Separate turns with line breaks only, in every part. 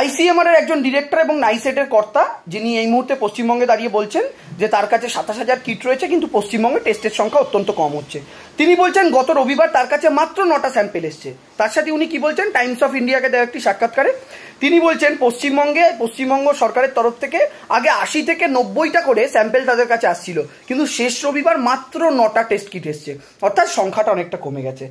ICMR এর একজন director এবং নাইসেটের কর্তা যিনি এই মুহূর্তে পশ্চিমবঙ্গে দাঁড়িয়ে বলছেন যে তার কাছে সাতাশ হাজার কিট রয়েছে কিন্তু পশ্চিমবঙ্গে টেস্টের সংখ্যা অত্যন্ত কম হচ্ছে তিনি বলছেন গত রবিবার তার কাছে মাত্র নটা স্যাম্পেল এসছে তার সাথে উনি কি বলছেন টাইমস অফ ইন্ডিয়াকে দেওয়া একটি সাক্ষাৎকারে তিনি বলছেন পশ্চিমবঙ্গে পশ্চিমবঙ্গ সরকারের তরফ থেকে আগে আশি থেকে নব্বইটা করে স্যাম্পেল তাদের কাছে আসছিল কিন্তু শেষ রবিবার মাত্র নটা টেস্ট কিট এসছে অর্থাৎ সংখ্যাটা অনেকটা কমে গেছে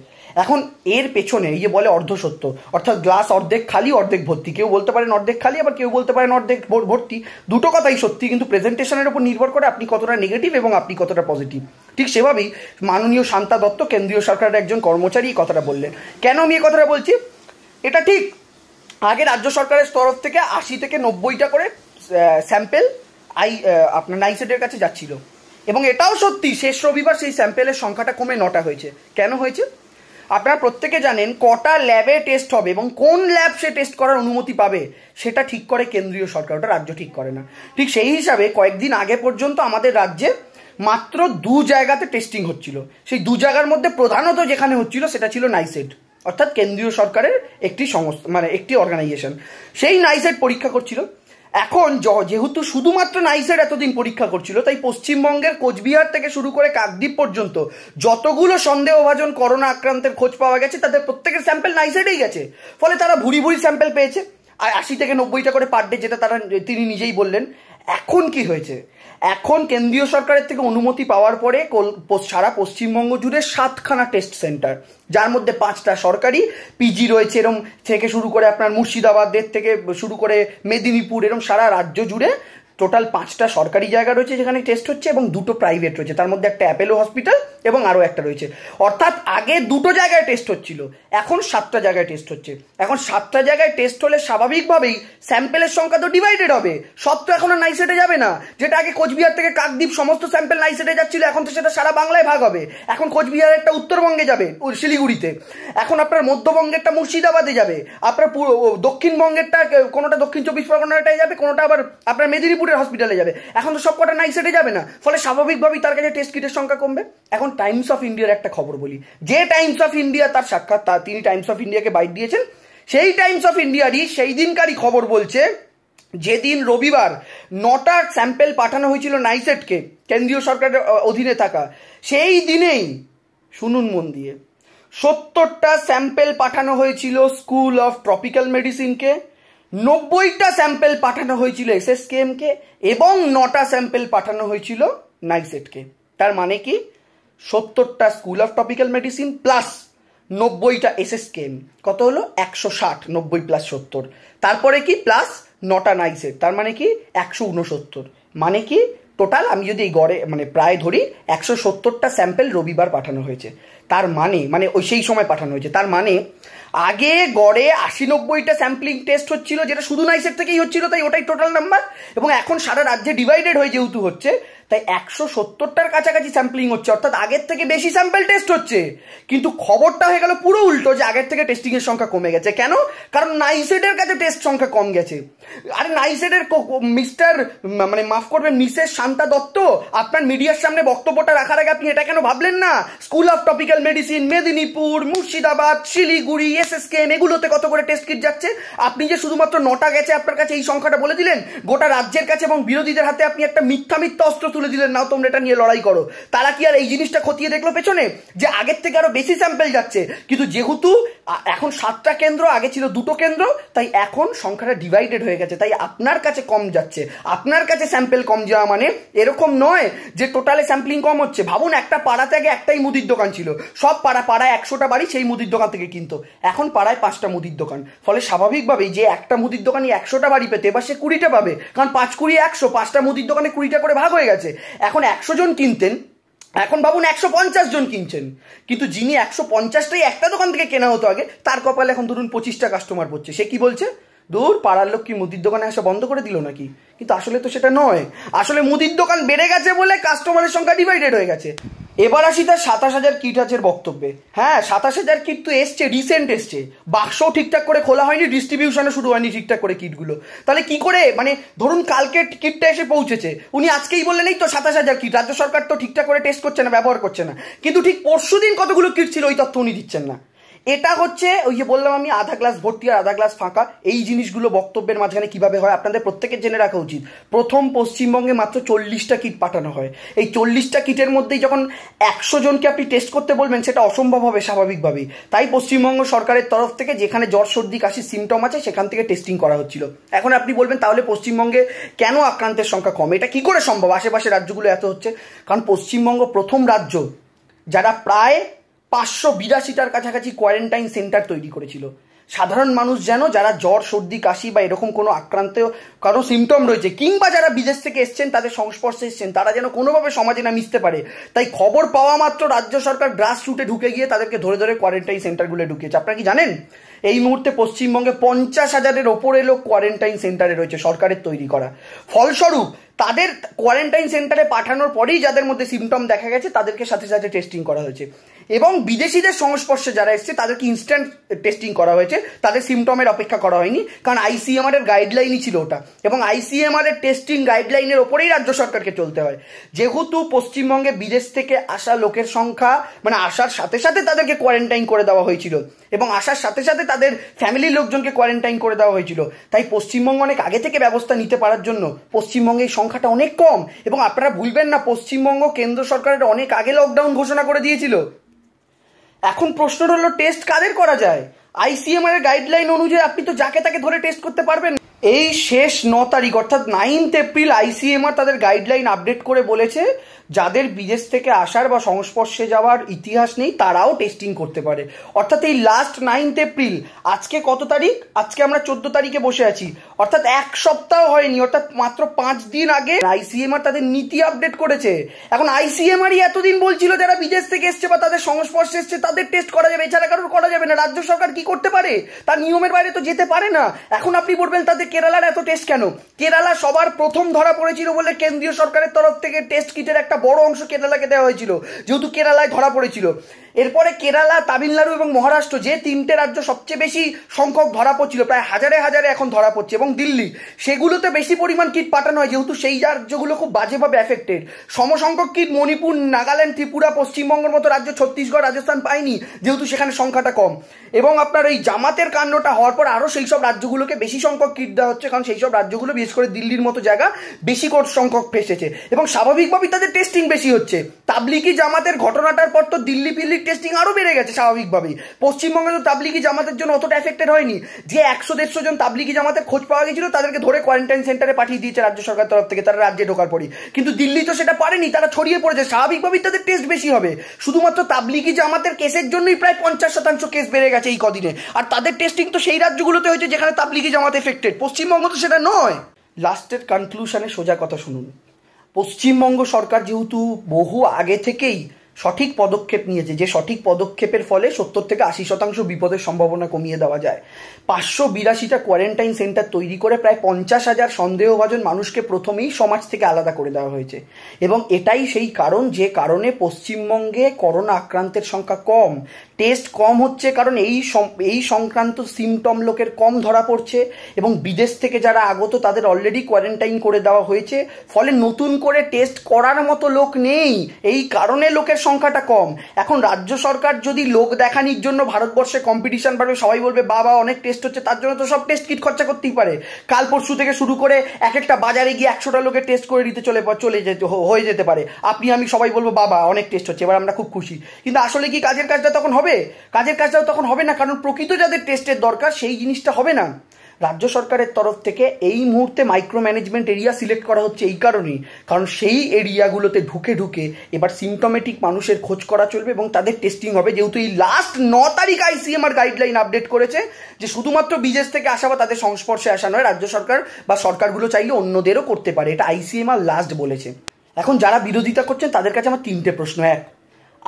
এখন এর পেছনে ইয়ে বলে বলে অর্ধসত্য অর্থাৎ গ্লাস অর্ধেক খালি অর্ধেক ভর্তি কেউ বলতে পারেন অর্ধেক খালি আবার কেউ বলতে পারেন অর্ধেক ভর্তি দুটো কথাই সত্যি কিন্তু প্রেজেন্টেশনের উপর নির্ভর করে আপনি কতটা নেগেটিভ এবং আপনি কতটা পজিটিভ ঠিক সেভাবেই মাননীয় শান্তা দত্ত কেন্দ্রীয় সরকারের একজন কর্মচারী কথাটা বললেন কেন আমি এ কথাটা বলছি এটা ঠিক আগে রাজ্য সরকারের তরফ থেকে আশি থেকে নব্বইটা করে স্যাম্পেল আই আপনার নাইসেটের কাছে যাচ্ছিল এবং এটাও সত্যি শেষ রবিবার সেই স্যাম্পেলের সংখ্যাটা কমে নটা হয়েছে কেন হয়েছে আপনারা প্রত্যেকে জানেন কটা ল্যাবে টেস্ট হবে এবং কোন ল্যাব সে টেস্ট করার অনুমতি পাবে সেটা ঠিক করে কেন্দ্রীয় সরকার ওটা রাজ্য ঠিক করে না ঠিক সেই হিসাবে কয়েকদিন আগে পর্যন্ত আমাদের রাজ্যে মাত্র দু জায়গাতে টেস্টিং হচ্ছিল সেই দু জায়গার মধ্যে প্রধানত যেখানে হচ্ছিল সেটা ছিল নাইসেট অর্থাৎ কেন্দ্রীয় সরকারের একটি সংস্থা মানে একটি অর্গানাইজেশন সেই নাইসেট পরীক্ষা করছিল এখন যেহেতু শুধুমাত্র নাইসের এতদিন পরীক্ষা করছিল তাই পশ্চিমবঙ্গের কোচবিহার থেকে শুরু করে কাকদ্বীপ পর্যন্ত যতগুলো সন্দেহভাজন করোনা আক্রান্তের খোঁজ পাওয়া গেছে তাদের প্রত্যেকের স্যাম্পেল নাইসেডেই গেছে ফলে তারা ভুরি ভুরি স্যাম্পেল পেয়েছে আর আশি থেকে নব্বইটা করে পার ডে যেটা তারা তিনি নিজেই বললেন এখন কি হয়েছে এখন কেন্দ্রীয় সরকারের থেকে অনুমতি পাওয়ার পরে সারা পশ্চিমবঙ্গ জুড়ে সাতখানা টেস্ট সেন্টার যার মধ্যে পাঁচটা সরকারি পিজি রয়েছে এরম থেকে শুরু করে আপনার মুর্শিদাবাদের থেকে শুরু করে মেদিনীপুর এরম সারা রাজ্য জুড়ে টোটাল পাঁচটা সরকারি জায়গা রয়েছে যেখানে টেস্ট হচ্ছে এবং দুটো প্রাইভেট রয়েছে তার মধ্যে একটা অ্যাপেলো হসপিটাল এবং আরও একটা রয়েছে অর্থাৎ আগে দুটো জায়গায় টেস্ট হচ্ছিল এখন সাতটা জায়গায় টেস্ট হচ্ছে এখন সাতটা জায়গায় টেস্ট হলে স্বাভাবিকভাবেই স্যাম্পেলের সংখ্যা তো ডিভাইডেড হবে সব তো এখন নাইসেটে যাবে না যেটা আগে কোচবিহার থেকে কাকদ্বীপ সমস্ত স্যাম্পেল নাইসেটে যাচ্ছিল এখন তো সেটা সারা বাংলায় ভাগ হবে এখন একটা উত্তরবঙ্গে যাবে শিলিগুড়িতে এখন আপনার মধ্যবঙ্গেরটা মুর্শিদাবাদে যাবে আপনার দক্ষিণবঙ্গেরটা কোনোটা দক্ষিণ চব্বিশ পরগনাটায় যাবে কোনোটা আবার আপনার মেদিনীপুর মেদিনীপুরের হসপিটালে যাবে এখন তো সব কটা নাইসেটে যাবে না ফলে স্বাভাবিকভাবেই তার কাছে টেস্ট কিটের সংখ্যা কমবে এখন টাইমস অফ ইন্ডিয়ার একটা খবর বলি যে টাইমস অফ ইন্ডিয়া তার সাক্ষাৎ তিনি টাইমস অফ ইন্ডিয়াকে বাইট দিয়েছেন সেই টাইমস অফ ইন্ডিয়ারই সেই দিনকারই খবর বলছে যেদিন রবিবার নটা স্যাম্পেল পাঠানো হয়েছিল নাইসেটকে কেন্দ্রীয় সরকারের অধীনে থাকা সেই দিনেই শুনুন মন দিয়ে সত্তরটা স্যাম্পেল পাঠানো হয়েছিল স্কুল অফ ট্রপিক্যাল মেডিসিনকে নব্বইটা স্যাম্পেল পাঠানো হয়েছিল এসএসকেএমকে এবং নটা স্যাম্পেল পাঠানো হয়েছিল নাইসেটকে তার মানে কি সত্তরটা school of tropical medicine plus নব্বইটা এসএসকেএম কত হলো একশো ষাট নব্বই প্লাস সত্তর তারপরে কি প্লাস নটা নাইসেট তার মানে কি একশো উনসত্তর মানে কি টোটাল আমি যদি এই গড়ে মানে প্রায় ধরি একশো সত্তরটা স্যাম্পেল রবিবার পাঠানো হয়েছে তার মানে মানে ওই সেই সময় পাঠানো হয়েছে তার মানে আগে গড়ে আশি নব্বইটা স্যাম্পলিং টেস্ট হচ্ছিল যেটা শুধু নাইসের থেকেই হচ্ছিল তাই ওটাই টোটাল নাম্বার এবং এখন সারা রাজ্যে ডিভাইডেড হয়ে যেহেতু হচ্ছে তাই একশো সত্তরটার কাছাকাছি স্যাম্পলিং হচ্ছে অর্থাৎ আগের থেকে বেশি স্যাম্পেল টেস্ট হচ্ছে কিন্তু খবরটা হয়ে গেল পুরো উল্টো যে আগের থেকে টেস্টিংয়ের সংখ্যা কমে গেছে কেন কারণ নাইসেটের কাছে টেস্ট সংখ্যা কম গেছে আরে নাইসেটের মিস্টার মানে মাফ করবেন মিসেস শান্তা দত্ত আপনার মিডিয়ার সামনে বক্তব্যটা রাখার আগে আপনি এটা কেন ভাবলেন না school of tropical medicine Medinipur Murshidabad Siliguri S S M এগুলোতে কত করে টেস্ট কিট যাচ্ছে আপনি যে শুধুমাত্র নটা গেছে আপনার কাছে এই সংখ্যাটা বলে দিলেন গোটা রাজ্যের কাছে এবং বিরোধীদের হাতে আপনি একটা মিথ্যা মিথ্যা অস্ত্র তুলে দিলেন নাও তোমরা এটা নিয়ে লড়াই করো তারা কি আর এই জিনিসটা খতিয়ে দেখলো পেছনে যে আগের থেকে আরো বেশি স্যাম্পেল যাচ্ছে কিন্তু যেহেতু এখন সাতটা কেন্দ্র আগে ছিল দুটো কেন্দ্র তাই এখন সংখ্যাটা ডিভাইডেড হয়ে গেছে তাই আপনার কাছে কম যাচ্ছে আপনার কাছে স্যাম্পেল কম যাওয়া মানে এরকম নয় যে টোটালে স্যাম্পলিং কম হচ্ছে ভাবুন একটা পাড়াতে আগে একটাই মুদির দোকান ছিল সব পাড়া পাড়ায় একশোটা বাড়ি সেই মুদির দোকান থেকে কিনতো এখন পাড়ায় পাঁচটা মুদির দোকান ফলে স্বাভাবিকভাবেই যে একটা মুদির দোকানে একশোটা বাড়ি পেতে এবার সে কুড়িটা পাবে কারণ পাঁচ কুড়ি একশো পাঁচটা মুদির দোকানে কুড়িটা করে ভাগ হয়ে গেছে এখন একশো জন কিনতেন এখন ভাবুন একশো পঞ্চাশ জন কিনছেন কিন্তু যিনি একশো পঞ্চাশটাই একটা দোকান থেকে কেনা হতো আগে তার কপালে এখন ধরুন পঁচিশটা কাস্টমার পড়ছে সে কি বলছে দূর পাড়ার লোক কি মুদির দোকানে আসা বন্ধ করে দিল নাকি কিন্তু আসলে তো সেটা নয় আসলে মুদির দোকান বেড়ে গেছে বলে কাস্টমারের সংখ্যা ডিভাইডেড হয়ে গেছে এবার আসি তার সাতাশ হাজার কিট আছে বক্তব্যে হ্যাঁ সাতাশ হাজার কিট তো এসছে রিসেন্ট এসছে বাক্সও ঠিকঠাক করে খোলা হয়নি ডিস্ট্রিবিউশনও শুরু হয়নি ঠিকঠাক করে কিটগুলো তাহলে কি করে মানে ধরুন কালকে কিটটা এসে পৌঁছেছে উনি আজকেই বললেন এই তো সাতাশ হাজার কিট রাজ্য সরকার তো ঠিকঠাক করে টেস্ট করছে না ব্যবহার করছে না কিন্তু ঠিক পরশু দিন কতগুলো কিট ছিল ওই তথ্য উনি দিচ্ছেন না এটা হচ্ছে ওই যে বললাম আমি আধা গ্লাস ভর্তি আর আধা গ্লাস ফাঁকা এই জিনিসগুলো বক্তব্যের মাঝখানে কিভাবে হয় আপনাদের প্রত্যেকের জেনে রাখা উচিত প্রথম পশ্চিমবঙ্গে মাত্র চল্লিশটা কিট পাঠানো হয় এই চল্লিশটা কিটের মধ্যেই যখন একশো জনকে আপনি টেস্ট করতে বলবেন সেটা অসম্ভব হবে স্বাভাবিকভাবেই তাই পশ্চিমবঙ্গ সরকারের তরফ থেকে যেখানে জ্বর সর্দি কাশির সিমটম আছে সেখান থেকে টেস্টিং করা হচ্ছিল এখন আপনি বলবেন তাহলে পশ্চিমবঙ্গে কেন আক্রান্তের সংখ্যা কম এটা কি করে সম্ভব আশেপাশে রাজ্যগুলো এত হচ্ছে কারণ পশ্চিমবঙ্গ প্রথম রাজ্য যারা প্রায় পাঁচশো বিরাশিটার কাছাকাছি কোয়ারেন্টাইন সেন্টার তৈরি করেছিল সাধারণ মানুষ যেন যারা জ্বর সর্দি কাশি বা এরকম কোনো আক্রান্ত কারো সিমটম রয়েছে কিংবা যারা বিদেশ থেকে এসছেন তাদের সংস্পর্শে এসছেন তারা যেন কোনোভাবে সমাজে না মিশতে পারে তাই খবর পাওয়া মাত্র রাজ্য সরকার গ্রাস রুটে ঢুকে গিয়ে তাদেরকে ধরে ধরে কোয়ারেন্টাইন সেন্টারগুলো ঢুকিয়েছে আপনারা কি জানেন এই মুহূর্তে পশ্চিমবঙ্গে পঞ্চাশ হাজারের ওপরে লোক কোয়ারেন্টাইন সেন্টারে রয়েছে সরকারের তৈরি করা ফলস্বরূপ তাদের কোয়ারেন্টাইন সেন্টারে পাঠানোর পরেই যাদের মধ্যে সিমটম দেখা গেছে তাদেরকে সাথে সাথে টেস্টিং করা হয়েছে এবং বিদেশিদের সংস্পর্শে যারা এসছে তাদেরকে ইনস্ট্যান্ট টেস্টিং করা হয়েছে তাদের সিমটমের অপেক্ষা করা হয়নি কারণ আইসিএমআর এর গাইডলাইনই ছিল ওটা এবং আইসিএমআর এর টেস্টিং গাইডলাইনের ওপরেই রাজ্য সরকারকে চলতে হয় যেহেতু পশ্চিমবঙ্গে বিদেশ থেকে আসা লোকের সংখ্যা মানে আসার সাথে সাথে তাদেরকে কোয়ারেন্টাইন করে দেওয়া হয়েছিল এবং আসার সাথে সাথে তাদের ফ্যামিলির লোকজনকে কোয়ারেন্টাইন করে দেওয়া হয়েছিল তাই পশ্চিমবঙ্গ অনেক আগে থেকে ব্যবস্থা নিতে পারার জন্য পশ্চিমবঙ্গে সংখ্যাটা অনেক কম এবং আপনারা ভুলবেন না পশ্চিমবঙ্গ কেন্দ্র সরকারের অনেক আগে লকডাউন ঘোষণা করে দিয়েছিল এখন প্রশ্ন হলো টেস্ট কাদের করা যায় আইসিএমআর গাইডলাইন অনুযায়ী আপনি তো যাকে তাকে ধরে টেস্ট করতে পারবেন এই শেষ ন তারিখ অর্থাৎ নাইনথ এপ্রিল আইসিএমআর তাদের গাইডলাইন আপডেট করে বলেছে যাদের বিদেশ থেকে আসার বা সংস্পর্শে যাওয়ার ইতিহাস নেই তারাও টেস্টিং করতে পারে অর্থাৎ এই লাস্ট নাইনথ এপ্রিল আজকে কত তারিখ আজকে আমরা চোদ্দ তারিখে বসে আছি অর্থাৎ এক সপ্তাহ হয়নি অর্থাৎ মাত্র পাঁচ দিন আগে আইসিএমআর তাদের নীতি আপডেট করেছে এখন আইসিএমআরই এতদিন বলছিল যারা বিদেশ থেকে এসছে বা তাদের সংস্পর্শে এসছে তাদের টেস্ট করা যাবে এছাড়া কারোর করা যাবে না রাজ্য সরকার কি করতে পারে তার নিয়মের বাইরে তো যেতে পারে না এখন আপনি বলবেন তাদের কেরালার এত টেস্ট কেন কেরালা সবার প্রথম ধরা পড়েছিল বলে কেন্দ্রীয় সরকারের তরফ থেকে টেস্ট কিটের একটা বড় অংশ কেরালাকে দেওয়া হয়েছিল যেহেতু কেরালায় ধরা পড়েছিল এরপরে কেরালা তামিলনাড়ু এবং মহারাষ্ট্র যে তিনটে রাজ্য সবচেয়ে বেশি সংখ্যক ধরা পড়ছিল প্রায় হাজারে হাজারে এখন ধরা পড়ছে এবং দিল্লি সেগুলোতে বেশি পরিমাণ কীট পাঠানো হয় যেহেতু সেই রাজ্যগুলো খুব বাজেভাবে এফেক্টেড সমসংখ্যক কীট মণিপুর নাগাল্যান্ড ত্রিপুরা পশ্চিমবঙ্গের মতো রাজ্য ছত্তিশগড় রাজস্থান পায়নি যেহেতু সেখানে সংখ্যাটা কম এবং আপনার এই জামাতের কাণ্ডটা হওয়ার পর আরও সেই সব রাজ্যগুলোকে বেশি সংখ্যক কীট দেওয়া হচ্ছে কারণ সেই সব রাজ্যগুলো বিশেষ করে দিল্লির মতো জায়গা বেশি কোট সংখ্যক ফেসেছে এবং স্বাভাবিকভাবেই তাদের টেস্টিং বেশি হচ্ছে তাবলিকি জামাতের ঘটনাটার পর তো দিল্লি ফিল্লি টেস্টিং আরও বেড়ে গেছে স্বাভাবিকভাবেই পশ্চিমবঙ্গে তো তাবলিগি জামাতের জন্য অতটা এফেক্টেড হয়নি যে একশো দেড়শো জন তাবলিগি জামাতের খোঁজ পাওয়া গেছিল তাদেরকে ধরে কোয়ারেন্টাইন সেন্টারে পাঠিয়ে দিয়েছে রাজ্য সরকার তরফ থেকে তারা রাজ্যে ঢোকার পরই কিন্তু দিল্লি তো সেটা পারেনি তারা ছড়িয়ে পড়েছে স্বাভাবিকভাবেই তাদের টেস্ট বেশি হবে শুধুমাত্র তাবলিগি জামাতের কেসের জন্যই প্রায় পঞ্চাশ শতাংশ কেস বেড়ে গেছে এই কদিনে আর তাদের টেস্টিং তো সেই রাজ্যগুলোতে হয়েছে যেখানে তাবলিগি জামাত এফেক্টেড পশ্চিমবঙ্গ তো সেটা নয় লাস্টের কনক্লুশনে সোজা কথা শুনুন পশ্চিমবঙ্গ সরকার যেহেতু বহু আগে থেকেই সঠিক পদক্ষেপ নিয়েছে যে সঠিক পদক্ষেপের ফলে সত্তর থেকে আশি শতাংশ বিপদের সম্ভাবনা কমিয়ে দেওয়া যায় পাঁচশো বিরাশিটা কোয়ারেন্টাইন সেন্টার তৈরি করে প্রায় পঞ্চাশ হাজার সন্দেহভাজন মানুষকে প্রথমেই সমাজ থেকে আলাদা করে দেওয়া হয়েছে এবং এটাই সেই কারণ যে কারণে পশ্চিমবঙ্গে করোনা আক্রান্তের সংখ্যা কম টেস্ট কম হচ্ছে কারণ এই এই সংক্রান্ত সিমটম লোকের কম ধরা পড়ছে এবং বিদেশ থেকে যারা আগত তাদের অলরেডি কোয়ারেন্টাইন করে দেওয়া হয়েছে ফলে নতুন করে টেস্ট করার মতো লোক নেই এই কারণে লোকের সংখ্যাটা কম এখন রাজ্য সরকার যদি লোক দেখানির জন্য ভারতবর্ষে কম্পিটিশন পাবে সবাই বলবে বাবা অনেক টেস্ট হচ্ছে তার জন্য তো সব টেস্ট কিট খরচা করতেই পারে কাল পরশু থেকে শুরু করে এক একটা বাজারে গিয়ে একশোটা লোকের টেস্ট করে দিতে চলে চলে যেতে হয়ে যেতে পারে আপনি আমি সবাই বলবো বাবা অনেক টেস্ট হচ্ছে এবার আমরা খুব খুশি কিন্তু আসলে কি কাজের কাজটা তখন হবে হবে কাজের কাজটাও তখন হবে না কারণ প্রকৃত যাদের টেস্টের দরকার সেই জিনিসটা হবে না রাজ্য সরকারের তরফ থেকে এই মুহূর্তে মাইক্রো ম্যানেজমেন্ট এরিয়া সিলেক্ট করা হচ্ছে এই কারণেই কারণ সেই এরিয়াগুলোতে ঢুকে ঢুকে এবার সিমটমেটিক মানুষের খোঁজ করা চলবে এবং তাদের টেস্টিং হবে যেহেতু এই লাস্ট ন তারিখ আইসিএমআর গাইডলাইন আপডেট করেছে যে শুধুমাত্র বিদেশ থেকে আসা বা তাদের সংস্পর্শে আসা নয় রাজ্য সরকার বা সরকারগুলো চাইলে অন্যদেরও করতে পারে এটা আইসিএমআর লাস্ট বলেছে এখন যারা বিরোধিতা করছেন তাদের কাছে আমার তিনটে প্রশ্ন এক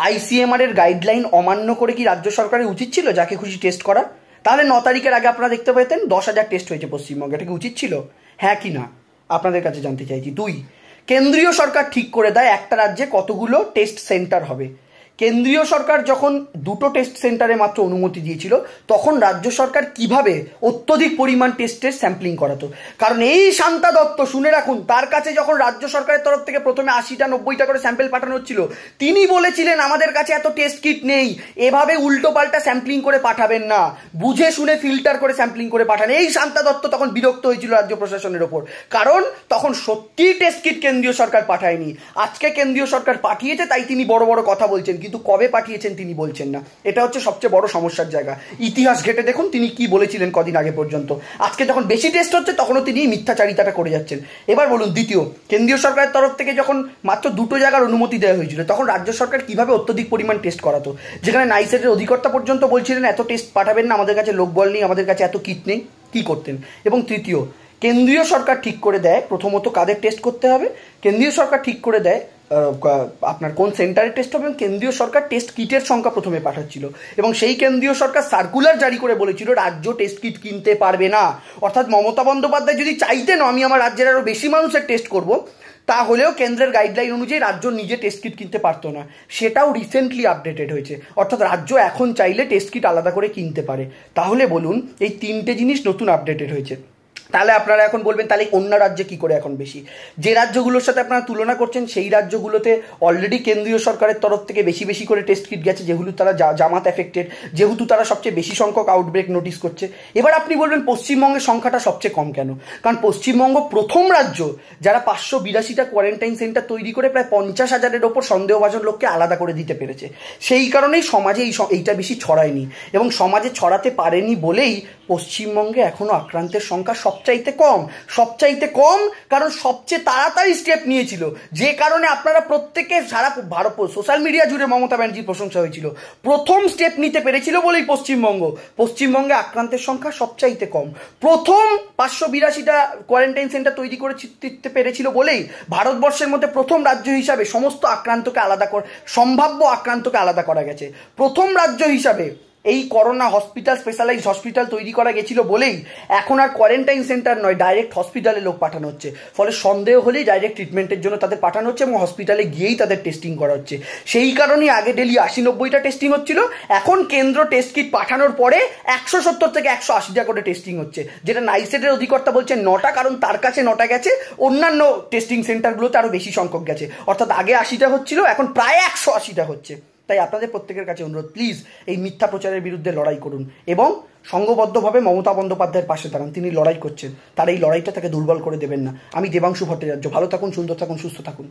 আইসিএমআর এর গাইডলাইন অমান্য করে কি রাজ্য সরকারের উচিত ছিল যাকে খুশি টেস্ট করা তাহলে ন তারিখের আগে আপনারা দেখতে পেতেন দশ হাজার টেস্ট হয়েছে পশ্চিমবঙ্গে এটা কি উচিত ছিল হ্যাঁ কি না আপনাদের কাছে জানতে চাইছি দুই কেন্দ্রীয় সরকার ঠিক করে দেয় একটা রাজ্যে কতগুলো টেস্ট সেন্টার হবে কেন্দ্রীয় সরকার যখন দুটো টেস্ট সেন্টারে মাত্র অনুমতি দিয়েছিল তখন রাজ্য সরকার কিভাবে অত্যধিক পরিমাণ টেস্টের স্যাম্পলিং করাতো কারণ এই শান্তা দত্ত শুনে রাখুন তার কাছে যখন রাজ্য সরকারের তরফ থেকে প্রথমে আশিটা নব্বইটা করে স্যাম্পেল পাঠানো হচ্ছিল তিনি বলেছিলেন আমাদের কাছে এত টেস্ট কিট নেই এভাবে উল্টো পাল্টা স্যাম্পলিং করে পাঠাবেন না বুঝে শুনে ফিল্টার করে স্যাম্পলিং করে পাঠান এই শান্তা দত্ত তখন বিরক্ত হয়েছিল রাজ্য প্রশাসনের ওপর কারণ তখন সত্যিই টেস্ট কিট কেন্দ্রীয় সরকার পাঠায়নি আজকে কেন্দ্রীয় সরকার পাঠিয়েছে তাই তিনি বড় বড় কথা বলছেন কিন্তু কবে পাঠিয়েছেন তিনি বলছেন না এটা হচ্ছে সবচেয়ে বড় সমস্যার জায়গা ইতিহাস ঘেটে দেখুন তিনি কি বলেছিলেন কদিন আগে পর্যন্ত আজকে যখন বেশি টেস্ট হচ্ছে তখনও তিনি মিথ্যাচারিতাটা করে যাচ্ছেন এবার বলুন দ্বিতীয় কেন্দ্রীয় সরকারের তরফ থেকে যখন মাত্র দুটো জায়গার অনুমতি দেওয়া হয়েছিল তখন রাজ্য সরকার কিভাবে অত্যধিক পরিমাণ টেস্ট করাতো যেখানে নাইসেটের অধিকর্তা পর্যন্ত বলছিলেন এত টেস্ট পাঠাবেন না আমাদের কাছে লোকবল নেই আমাদের কাছে এত কিট নেই কি করতেন এবং তৃতীয় কেন্দ্রীয় সরকার ঠিক করে দেয় প্রথমত কাদের টেস্ট করতে হবে কেন্দ্রীয় সরকার ঠিক করে দেয় আপনার কোন সেন্টারে টেস্ট হবে এবং কেন্দ্রীয় সরকার টেস্ট কিটের সংখ্যা প্রথমে পাঠাচ্ছিল এবং সেই কেন্দ্রীয় সরকার সার্কুলার জারি করে বলেছিল রাজ্য টেস্ট কিট কিনতে পারবে না অর্থাৎ মমতা বন্দ্যোপাধ্যায় যদি চাইতেন আমি আমার রাজ্যের আরও বেশি মানুষের টেস্ট করব তাহলেও কেন্দ্রের গাইডলাইন অনুযায়ী রাজ্য নিজে টেস্ট কিট কিনতে পারতো না সেটাও রিসেন্টলি আপডেটেড হয়েছে অর্থাৎ রাজ্য এখন চাইলে টেস্ট কিট আলাদা করে কিনতে পারে তাহলে বলুন এই তিনটে জিনিস নতুন আপডেটেড হয়েছে তাহলে আপনারা এখন বলবেন তাহলে অন্য রাজ্যে কি করে এখন বেশি যে রাজ্যগুলোর সাথে আপনারা তুলনা করছেন সেই রাজ্যগুলোতে অলরেডি কেন্দ্রীয় সরকারের তরফ থেকে বেশি বেশি করে টেস্ট কিট গেছে যেগুলো তারা জামাত এফেক্টেড যেহেতু তারা সবচেয়ে বেশি সংখ্যক আউটব্রেক নোটিস করছে এবার আপনি বলবেন পশ্চিমবঙ্গের সংখ্যাটা সবচেয়ে কম কেন কারণ পশ্চিমবঙ্গ প্রথম রাজ্য যারা পাঁচশো বিরাশিটা কোয়ারেন্টাইন সেন্টার তৈরি করে প্রায় পঞ্চাশ হাজারের ওপর সন্দেহভাজন লোককে আলাদা করে দিতে পেরেছে সেই কারণেই সমাজে এই এইটা বেশি ছড়ায়নি এবং সমাজে ছড়াতে পারেনি বলেই পশ্চিমবঙ্গে এখনও আক্রান্তের সংখ্যা সব সবচাইতে কম সবচাইতে কম কারণ সবচেয়ে তাড়াতাড়ি স্টেপ নিয়েছিল যে কারণে আপনারা প্রত্যেকে সারা ভারত সোশ্যাল মিডিয়া জুড়ে মমতা ব্যানার্জির প্রশংসা হয়েছিল প্রথম স্টেপ নিতে পেরেছিল বলেই পশ্চিমবঙ্গ পশ্চিমবঙ্গে আক্রান্তের সংখ্যা সবচাইতে কম প্রথম পাঁচশো বিরাশিটা কোয়ারেন্টাইন সেন্টার তৈরি করে দিতে পেরেছিল বলেই ভারতবর্ষের মধ্যে প্রথম রাজ্য হিসাবে সমস্ত আক্রান্তকে আলাদা সম্ভাব্য আক্রান্তকে আলাদা করা গেছে প্রথম রাজ্য হিসাবে এই করোনা হসপিটাল স্পেশালাইজ হসপিটাল তৈরি করা গেছিল বলেই এখন আর কোয়ারেন্টাইন সেন্টার নয় ডাইরেক্ট হসপিটালে লোক পাঠানো হচ্ছে ফলে সন্দেহ হলেই ডাইরেক্ট ট্রিটমেন্টের জন্য তাদের পাঠানো হচ্ছে এবং হসপিটালে গিয়েই তাদের টেস্টিং করা হচ্ছে সেই কারণেই আগে ডেলি আশি নব্বইটা টেস্টিং হচ্ছিল এখন কেন্দ্র টেস্ট কিট পাঠানোর পরে একশো সত্তর থেকে একশো আশিটা করে টেস্টিং হচ্ছে যেটা নাইসেটের অধিকর্তা বলছে নটা কারণ তার কাছে নটা গেছে অন্যান্য টেস্টিং সেন্টারগুলোতে আরও বেশি সংখ্যক গেছে অর্থাৎ আগে আশিটা হচ্ছিল এখন প্রায় একশো আশিটা হচ্ছে তাই আপনাদের প্রত্যেকের কাছে অনুরোধ প্লিজ এই মিথ্যা প্রচারের বিরুদ্ধে লড়াই করুন এবং সংঘবদ্ধভাবে মমতা বন্দ্যোপাধ্যায়ের পাশে দাঁড়ান তিনি লড়াই করছেন তার এই লড়াইটা তাকে দুর্বল করে দেবেন না আমি দেবাংশু ভট্টাচার্য ভালো থাকুন সুন্দর থাকুন সুস্থ থাকুন